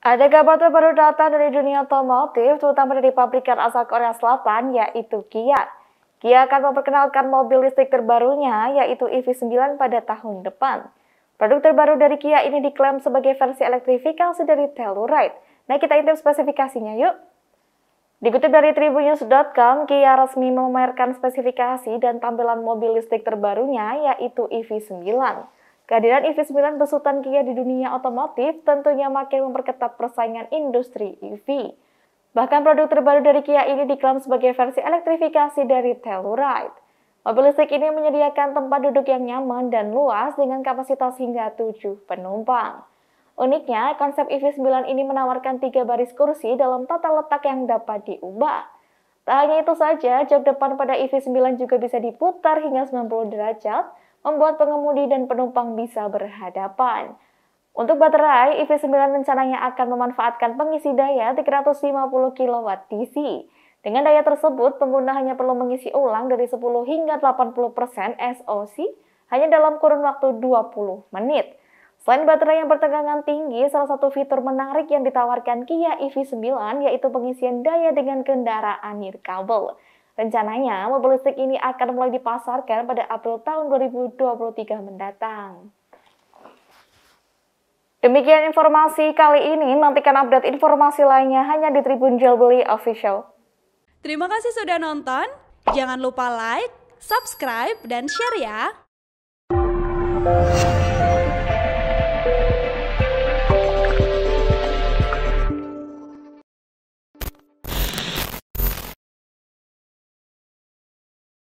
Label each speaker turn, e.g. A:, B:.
A: Ada kabar terbaru datang dari dunia otomotif, terutama dari pabrikan asal Korea Selatan, yaitu Kia. Kia akan memperkenalkan mobil listrik terbarunya, yaitu EV9 pada tahun depan. Produk terbaru dari Kia ini diklaim sebagai versi elektrifikasi dari Telluride. Nah, kita intip spesifikasinya yuk. Dikutip dari tribunews.com, Kia resmi memamerkan spesifikasi dan tampilan mobil listrik terbarunya, yaitu EV9. Kehadiran EV9 besutan Kia di dunia otomotif tentunya makin memperketat persaingan industri EV. Bahkan produk terbaru dari Kia ini diklaim sebagai versi elektrifikasi dari Telluride. Mobil listrik ini menyediakan tempat duduk yang nyaman dan luas dengan kapasitas hingga 7 penumpang. Uniknya, konsep EV9 ini menawarkan tiga baris kursi dalam tata letak yang dapat diubah. Tak hanya itu saja, jok depan pada EV9 juga bisa diputar hingga 90 derajat membuat pengemudi dan penumpang bisa berhadapan. Untuk baterai, EV9 rencananya akan memanfaatkan pengisi daya 350 kW DC. Dengan daya tersebut, pengguna hanya perlu mengisi ulang dari 10 hingga 80% persen SOC hanya dalam kurun waktu 20 menit. Selain baterai yang bertegangan tinggi, salah satu fitur menarik yang ditawarkan Kia EV9 yaitu pengisian daya dengan kendaraan nirkabel. Rencananya, mobil listrik ini akan mulai dipasarkan pada April tahun 2023 mendatang. Demikian informasi kali ini, nantikan update informasi lainnya hanya di Tribun Jilbeli Official.
B: Terima kasih sudah nonton, jangan lupa like, subscribe, dan share ya!